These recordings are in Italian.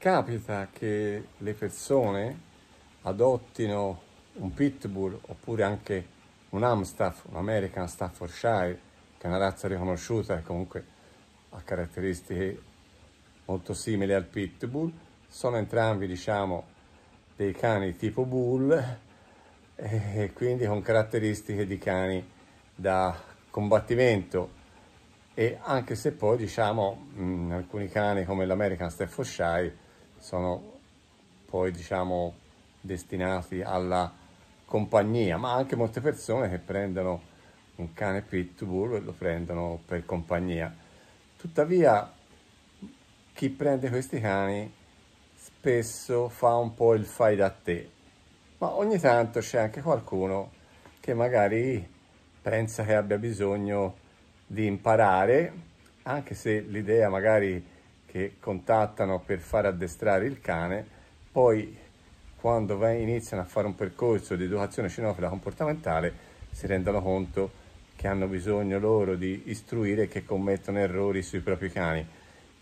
capita che le persone adottino un pitbull oppure anche un Amstaff, un American Staffordshire, che è una razza riconosciuta e comunque ha caratteristiche molto simili al pitbull. Sono entrambi, diciamo, dei cani tipo bull e quindi con caratteristiche di cani da combattimento e anche se poi, diciamo, alcuni cani come l'American Staffordshire sono poi diciamo destinati alla compagnia, ma anche molte persone che prendono un cane pitbull e lo prendono per compagnia. Tuttavia chi prende questi cani spesso fa un po' il fai da te, ma ogni tanto c'è anche qualcuno che magari pensa che abbia bisogno di imparare, anche se l'idea magari che contattano per far addestrare il cane, poi quando iniziano a fare un percorso di educazione cinofila comportamentale si rendono conto che hanno bisogno loro di istruire e che commettono errori sui propri cani.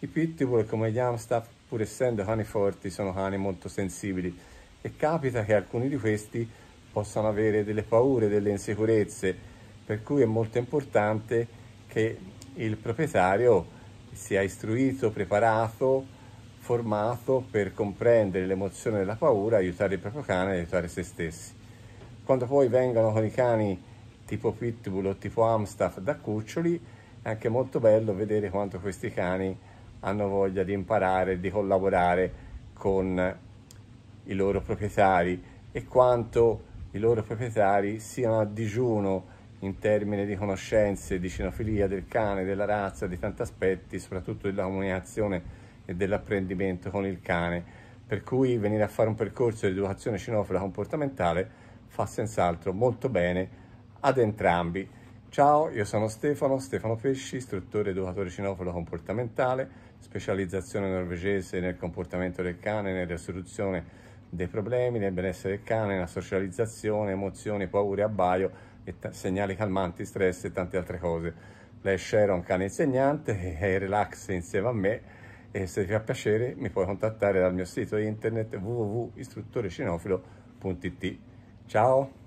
I pitbull come gli Amstaff, pur essendo cani forti, sono cani molto sensibili e capita che alcuni di questi possano avere delle paure, delle insicurezze, per cui è molto importante che il proprietario si è istruito, preparato, formato per comprendere l'emozione della paura, aiutare il proprio cane aiutare se stessi. Quando poi vengono con i cani tipo Pitbull o tipo Amstaff da cuccioli, è anche molto bello vedere quanto questi cani hanno voglia di imparare, di collaborare con i loro proprietari e quanto i loro proprietari siano a digiuno in termini di conoscenze, di cinofilia del cane, della razza, di tanti aspetti, soprattutto della comunicazione e dell'apprendimento con il cane. Per cui venire a fare un percorso di educazione cinofila comportamentale fa senz'altro molto bene ad entrambi. Ciao, io sono Stefano, Stefano Pesci, istruttore educatore cinofilo comportamentale, specializzazione norvegese nel comportamento del cane, nella risoluzione dei problemi, nel benessere del cane, nella socializzazione, emozioni, paure, abbaio segnali calmanti, stress e tante altre cose. Flash era un cane insegnante che relax insieme a me e se ti fa piacere mi puoi contattare dal mio sito internet www.istruttorecinofilo.it. Ciao!